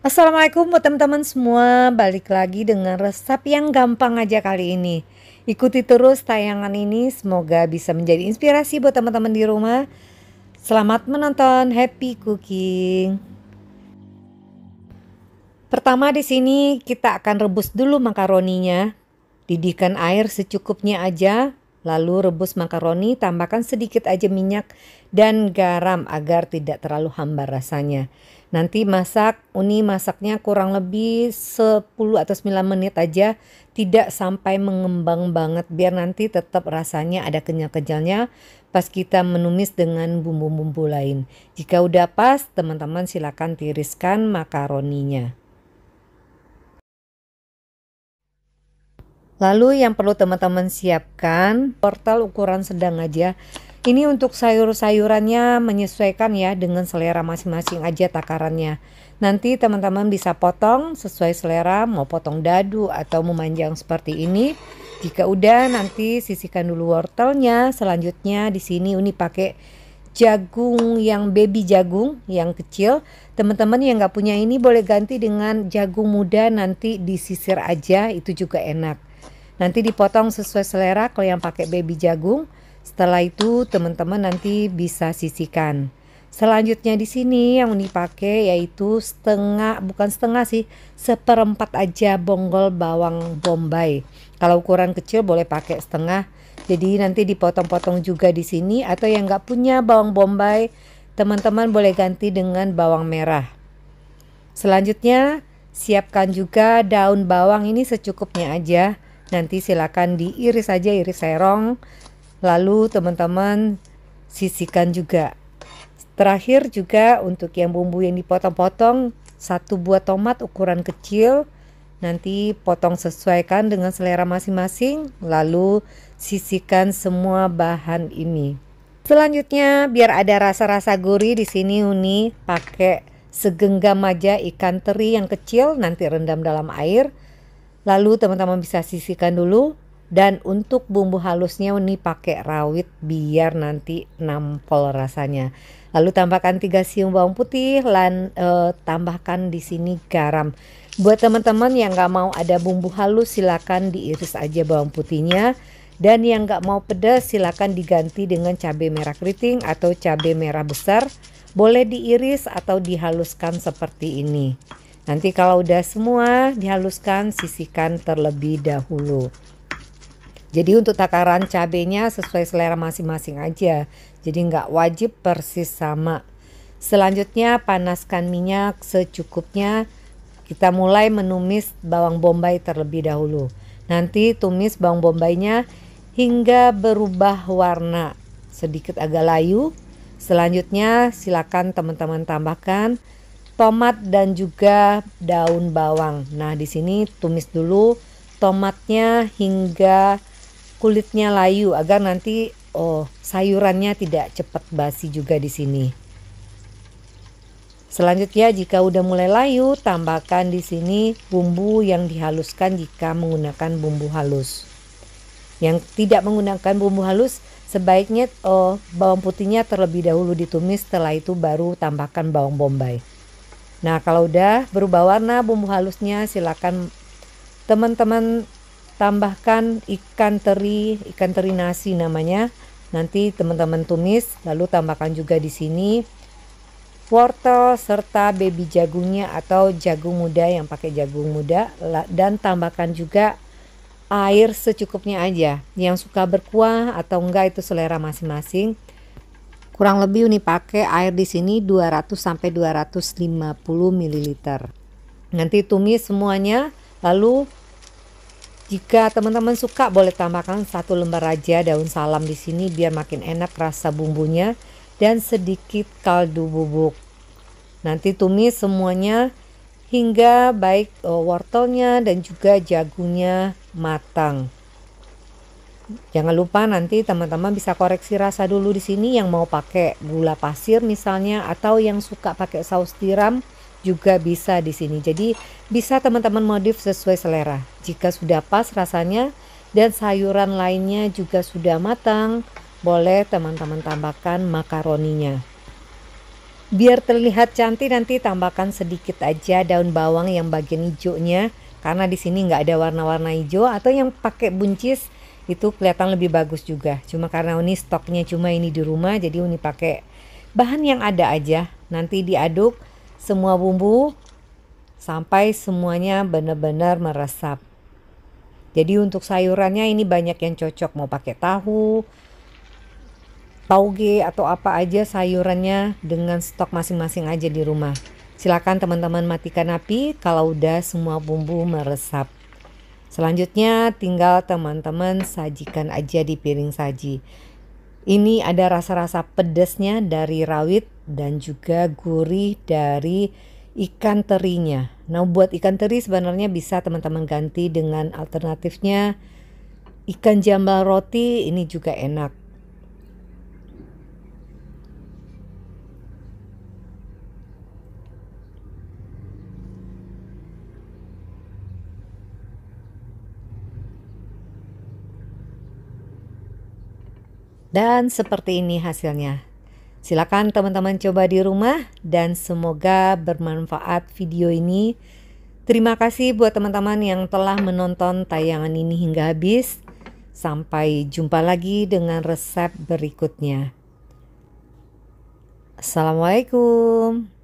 Assalamualaikum buat teman-teman semua Balik lagi dengan resep yang gampang aja kali ini Ikuti terus tayangan ini Semoga bisa menjadi inspirasi buat teman-teman di rumah Selamat menonton Happy Cooking Pertama di sini kita akan rebus dulu makaroninya Didihkan air secukupnya aja Lalu rebus makaroni, tambahkan sedikit aja minyak dan garam agar tidak terlalu hambar rasanya. Nanti masak, uni masaknya kurang lebih 10 atau 9 menit aja, tidak sampai mengembang banget biar nanti tetap rasanya ada kenyal-kenyalnya pas kita menumis dengan bumbu-bumbu lain. Jika udah pas, teman-teman silakan tiriskan makaroninya. Lalu yang perlu teman-teman siapkan wortel ukuran sedang aja. Ini untuk sayur-sayurannya menyesuaikan ya dengan selera masing-masing aja takarannya. Nanti teman-teman bisa potong sesuai selera, mau potong dadu atau memanjang seperti ini. Jika udah nanti sisihkan dulu wortelnya. Selanjutnya di sini Uni pakai jagung yang baby jagung yang kecil. Teman-teman yang nggak punya ini boleh ganti dengan jagung muda nanti disisir aja itu juga enak. Nanti dipotong sesuai selera kalau yang pakai baby jagung. Setelah itu teman-teman nanti bisa sisihkan. Selanjutnya di sini yang Uni pakai yaitu setengah bukan setengah sih, seperempat aja bonggol bawang bombay. Kalau ukuran kecil boleh pakai setengah. Jadi nanti dipotong-potong juga di sini atau yang nggak punya bawang bombay teman-teman boleh ganti dengan bawang merah. Selanjutnya siapkan juga daun bawang ini secukupnya aja nanti silakan diiris saja, iris serong lalu teman-teman sisihkan juga terakhir juga untuk yang bumbu yang dipotong-potong satu buah tomat ukuran kecil nanti potong sesuaikan dengan selera masing-masing lalu sisihkan semua bahan ini selanjutnya biar ada rasa-rasa gurih di sini Uni pakai segenggam aja ikan teri yang kecil nanti rendam dalam air Lalu teman-teman bisa sisihkan dulu dan untuk bumbu halusnya ini pakai rawit biar nanti nampol rasanya. Lalu tambahkan 3 siung bawang putih dan e, eh, tambahkan di sini garam. Buat teman-teman yang nggak mau ada bumbu halus silakan diiris aja bawang putihnya. Dan yang nggak mau pedas silakan diganti dengan cabai merah keriting atau cabai merah besar. Boleh diiris atau dihaluskan seperti ini. Nanti kalau udah semua dihaluskan sisihkan terlebih dahulu. Jadi untuk takaran cabenya sesuai selera masing-masing aja. Jadi nggak wajib persis sama. Selanjutnya panaskan minyak secukupnya. Kita mulai menumis bawang bombay terlebih dahulu. Nanti tumis bawang bombaynya hingga berubah warna sedikit agak layu. Selanjutnya silakan teman-teman tambahkan tomat dan juga daun bawang. Nah, di sini tumis dulu tomatnya hingga kulitnya layu agar nanti oh, sayurannya tidak cepat basi juga di sini. Selanjutnya jika udah mulai layu, tambahkan di sini bumbu yang dihaluskan jika menggunakan bumbu halus. Yang tidak menggunakan bumbu halus sebaiknya oh, bawang putihnya terlebih dahulu ditumis, setelah itu baru tambahkan bawang bombay. Nah kalau udah berubah warna bumbu halusnya silakan teman-teman tambahkan ikan teri, ikan teri nasi namanya. Nanti teman-teman tumis lalu tambahkan juga di sini wortel serta baby jagungnya atau jagung muda yang pakai jagung muda dan tambahkan juga air secukupnya aja. Yang suka berkuah atau enggak itu selera masing-masing. Kurang lebih Uni pakai air di sini 200 sampai 250 ml. Nanti tumis semuanya lalu jika teman-teman suka boleh tambahkan satu lembar aja daun salam di sini biar makin enak rasa bumbunya dan sedikit kaldu bubuk. Nanti tumis semuanya hingga baik eh, wortelnya dan juga jagungnya matang. Jangan lupa nanti teman-teman bisa koreksi rasa dulu di sini yang mau pakai gula pasir misalnya atau yang suka pakai saus tiram juga bisa di sini. Jadi bisa teman-teman modif sesuai selera. Jika sudah pas rasanya dan sayuran lainnya juga sudah matang, boleh teman-teman tambahkan makaroninya. Biar terlihat cantik nanti tambahkan sedikit aja daun bawang yang bagian hijaunya karena di sini nggak ada warna-warna hijau atau yang pakai buncis itu kelihatan lebih bagus juga cuma karena Uni stoknya cuma ini di rumah jadi Uni pakai bahan yang ada aja nanti diaduk semua bumbu sampai semuanya benar-benar meresap jadi untuk sayurannya ini banyak yang cocok mau pakai tahu tauge atau apa aja sayurannya dengan stok masing-masing aja di rumah silakan teman-teman matikan api kalau udah semua bumbu meresap Selanjutnya tinggal teman-teman sajikan aja di piring saji. Ini ada rasa-rasa pedasnya dari rawit dan juga gurih dari ikan terinya. Nah, buat ikan teri sebenarnya bisa teman-teman ganti dengan alternatifnya ikan jambal roti ini juga enak. Dan seperti ini hasilnya. Silakan teman-teman coba di rumah dan semoga bermanfaat video ini. Terima kasih buat teman-teman yang telah menonton tayangan ini hingga habis. Sampai jumpa lagi dengan resep berikutnya. Assalamualaikum.